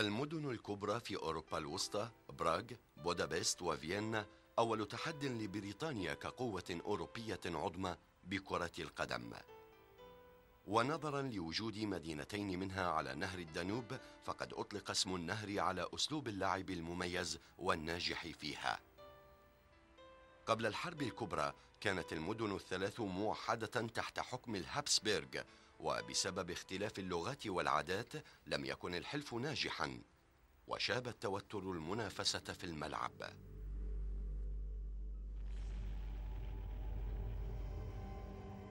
المدن الكبرى في أوروبا الوسطى براغ، بودابست وفيينا أول تحد لبريطانيا كقوة أوروبية عظمى بكرة القدم ونظرا لوجود مدينتين منها على نهر الدانوب فقد أطلق اسم النهر على أسلوب اللعب المميز والناجح فيها قبل الحرب الكبرى كانت المدن الثلاث موحدة تحت حكم الهابسبرغ وبسبب اختلاف اللغات والعادات لم يكن الحلف ناجحا وشاب التوتر المنافسة في الملعب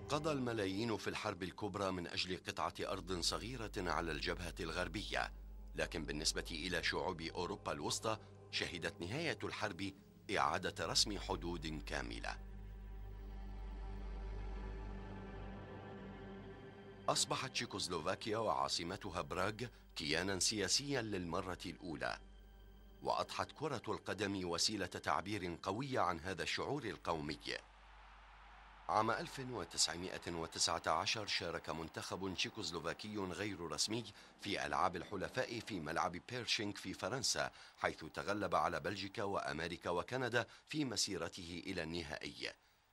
قضى الملايين في الحرب الكبرى من أجل قطعة أرض صغيرة على الجبهة الغربية لكن بالنسبة إلى شعوب أوروبا الوسطى شهدت نهاية الحرب إعادة رسم حدود كاملة أصبحت تشيكوسلوفاكيا وعاصمتها براغ كيانا سياسيا للمرة الأولى وأضحت كرة القدم وسيلة تعبير قوية عن هذا الشعور القومي عام 1919 شارك منتخب تشيكوسلوفاكي غير رسمي في ألعاب الحلفاء في ملعب بيرشينغ في فرنسا حيث تغلب على بلجيكا وأمريكا وكندا في مسيرته إلى النهائي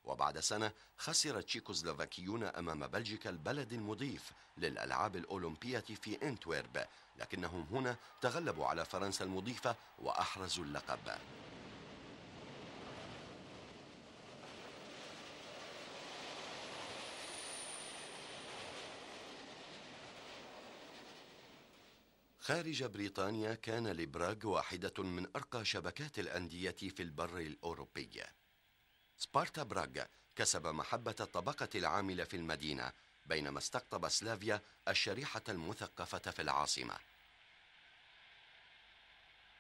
وبعد سنة خسر التشيكوسلوفاكيون أمام بلجيكا البلد المضيف للألعاب الأولمبية في أنتويرب لكنهم هنا تغلبوا على فرنسا المضيفة وأحرزوا اللقب خارج بريطانيا كان لبراغ واحدة من أرقى شبكات الأندية في البر الأوروبي سبارتا براغ كسب محبة الطبقة العاملة في المدينة بينما استقطب سلافيا الشريحة المثقفة في العاصمة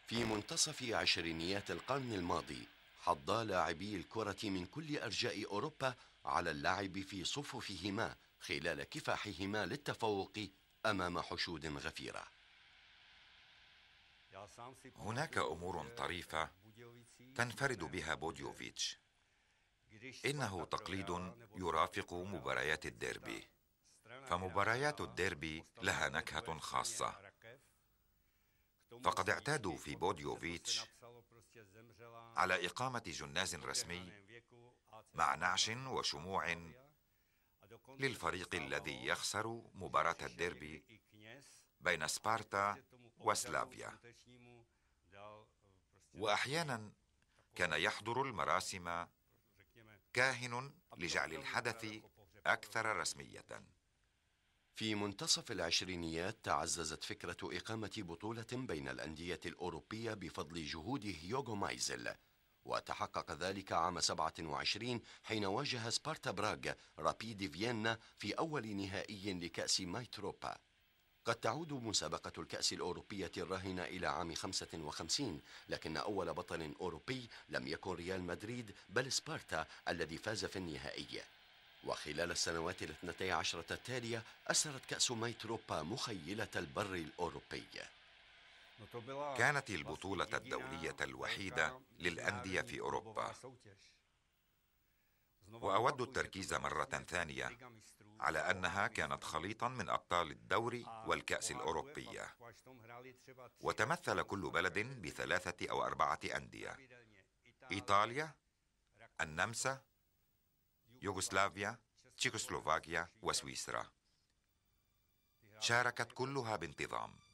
في منتصف عشرينيات القرن الماضي حظى لاعبي الكرة من كل أرجاء أوروبا على اللعب في صفوفهما خلال كفاحهما للتفوق أمام حشود غفيرة هناك أمور طريفة تنفرد بها بوديوفيتش إنه تقليد يرافق مباريات الديربي فمباريات الديربي لها نكهة خاصة فقد اعتادوا في بوديوفيتش على إقامة جناز رسمي مع نعش وشموع للفريق الذي يخسر مباراة الديربي بين سبارتا وسلافيا وأحيانا كان يحضر المراسم كاهن لجعل الحدث أكثر رسمية في منتصف العشرينيات تعززت فكرة إقامة بطولة بين الأندية الأوروبية بفضل جهود هيوغو مايزل وتحقق ذلك عام 27 حين واجه سبارتا براغ رابيد فيينا في أول نهائي لكأس مايتروبا قد تعود مسابقة الكأس الأوروبية الراهنة إلى عام 55 لكن أول بطل أوروبي لم يكن ريال مدريد بل سبارتا الذي فاز في النهائي وخلال السنوات الاثنتي عشرة التالية أسرت كأس مايتروبا مخيلة البر الأوروبي كانت البطولة الدولية الوحيدة للأندية في أوروبا وأود التركيز مرة ثانية على انها كانت خليطا من ابطال الدوري والكاس الاوروبيه وتمثل كل بلد بثلاثه او اربعه انديه ايطاليا النمسا يوغوسلافيا تشيكوسلوفاكيا وسويسرا شاركت كلها بانتظام